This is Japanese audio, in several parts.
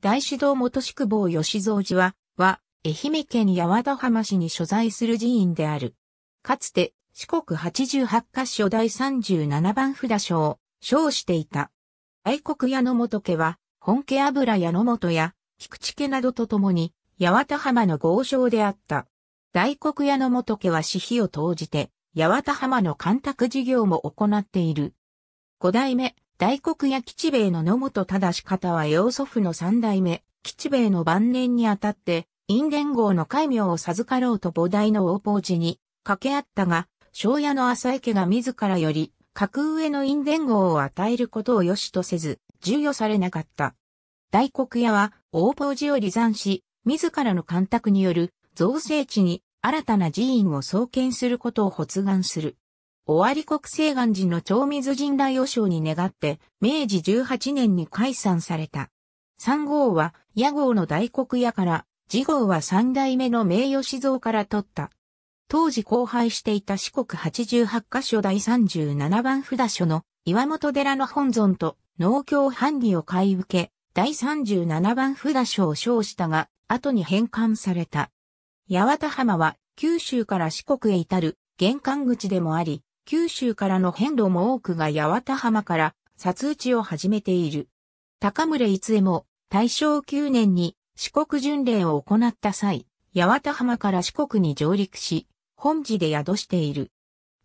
大主堂元宿坊吉蔵寺は、は、愛媛県八幡浜市に所在する寺院である。かつて、四国八十八箇所第三十七番札所を、称していた。愛国屋の元家は、本家油屋の元や、菊池家などと共に、八幡浜の豪商であった。大黒屋の元家は私費を投じて、八幡浜の干拓事業も行っている。五代目、大黒屋吉兵衛の野本正方は洋祖父の三代目、吉兵衛の晩年にあたって、因伝号の戒名を授かろうと菩提の王法寺に掛け合ったが、庄屋の浅井家が自らより、格上の因伝号を与えることを良しとせず、授与されなかった。大黒屋は王法寺を離散し、自らの干拓による造成地に新たな寺院を創建することを発願する。尾張国西岸寺の長水神大和尚に願って、明治18年に解散された。三号は、屋号の大黒屋から、次号は三代目の名誉志蔵から取った。当時荒廃していた四国88カ所第37番札所の岩本寺の本尊と農協範理を買い受け、第37番札所を称したが、後に返還された。八幡浜は九州から四国へ至る玄関口でもあり、九州からの遍路も多くが八幡浜から撮打ちを始めている。高村いつえも大正9年に四国巡礼を行った際、八幡浜から四国に上陸し、本寺で宿している。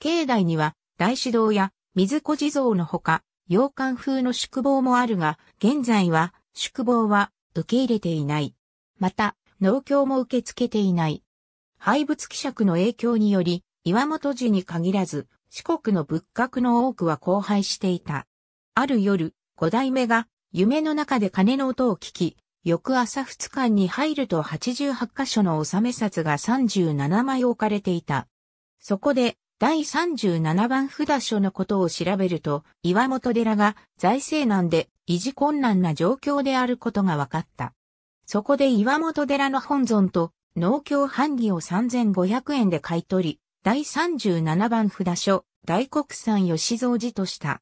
境内には大師堂や水子地蔵のほか、洋館風の宿坊もあるが、現在は宿坊は受け入れていない。また、農協も受け付けていない。廃仏希釈の影響により、岩本寺に限らず、四国の仏閣の多くは荒廃していた。ある夜、五代目が夢の中で鐘の音を聞き、翌朝二日に入ると88箇所の納め札が37枚置かれていた。そこで、第37番札所のことを調べると、岩本寺が財政難で維持困難な状況であることが分かった。そこで岩本寺の本尊と農協版木を3500円で買い取り、第37番札所、大国産吉蔵寺とした。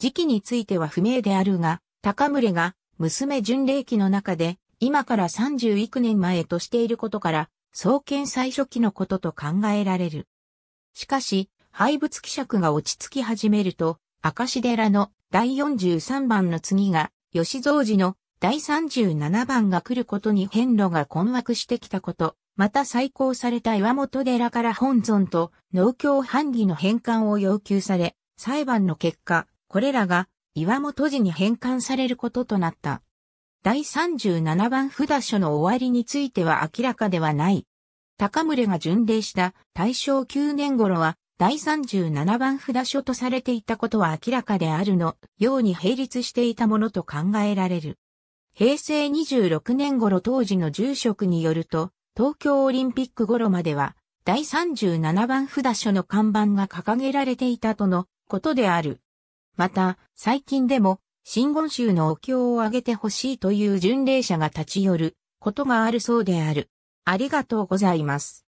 時期については不明であるが、高群が娘巡礼記の中で、今から30幾年前としていることから、創建最初期のことと考えられる。しかし、廃仏希釈が落ち着き始めると、明石寺の第43番の次が、吉蔵寺の第37番が来ることに変路が困惑してきたこと、また再興された岩本寺から本尊と農協版木の返還を要求され、裁判の結果、これらが岩本寺に返還されることとなった。第37番札所の終わりについては明らかではない。高宗が巡礼した大正9年頃は、第37番札所とされていたことは明らかであるのように並立していたものと考えられる。平成26年頃当時の住職によると、東京オリンピック頃までは、第37番札所の看板が掲げられていたとのことである。また、最近でも、新言宗のお経をあげてほしいという巡礼者が立ち寄ることがあるそうである。ありがとうございます。